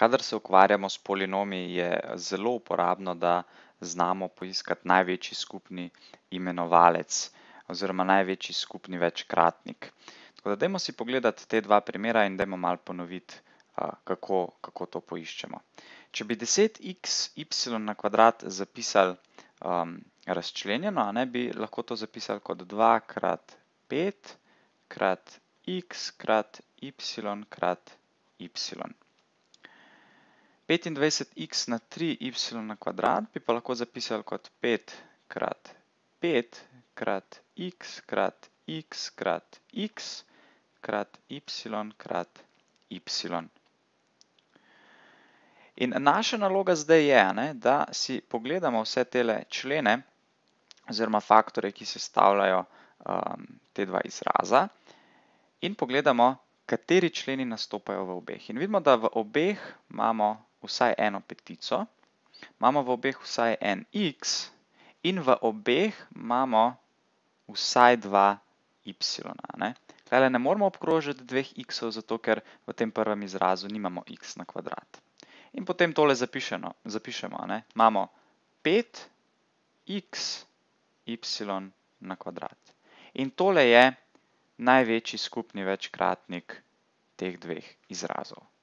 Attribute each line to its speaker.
Speaker 1: Kadar se ukvarjamo s polinomi, je zelo uporabno, da znamo poiskati največji skupni imenovalec oziroma največji skupni večkratnik. Tako da dajmo si pogledati te dva primera in dajmo malo ponoviti, kako, kako to poiščemo. Če bi 10x y na kvadrat zapisali um, razčlenjeno, ne bi lahko to zapisali kot 2 krat 5 krat x krat y krat y. 25x na 3y na kvadrat bi pa lahko zapisali kot 5 krat 5 krat x krat x krat x krat y krat y. In naša naloga zdaj je, da si pogledamo vse tele člene oziroma faktore, ki se stavljajo um, te dva izraza in pogledamo, kateri členi nastopajo v obeh. In vidimo, da v obeh imamo vsaj eno petico, imamo v obeh vsaj en x in v obeh imamo vsaj dva y. Kaj le, ne moramo obkrožiti dveh x-ov, zato ker v tem prvem izrazu nimamo x na kvadrat. In potem tole zapišemo, imamo 5x y na kvadrat. In tole je največji skupni večkratnik teh dveh izrazov.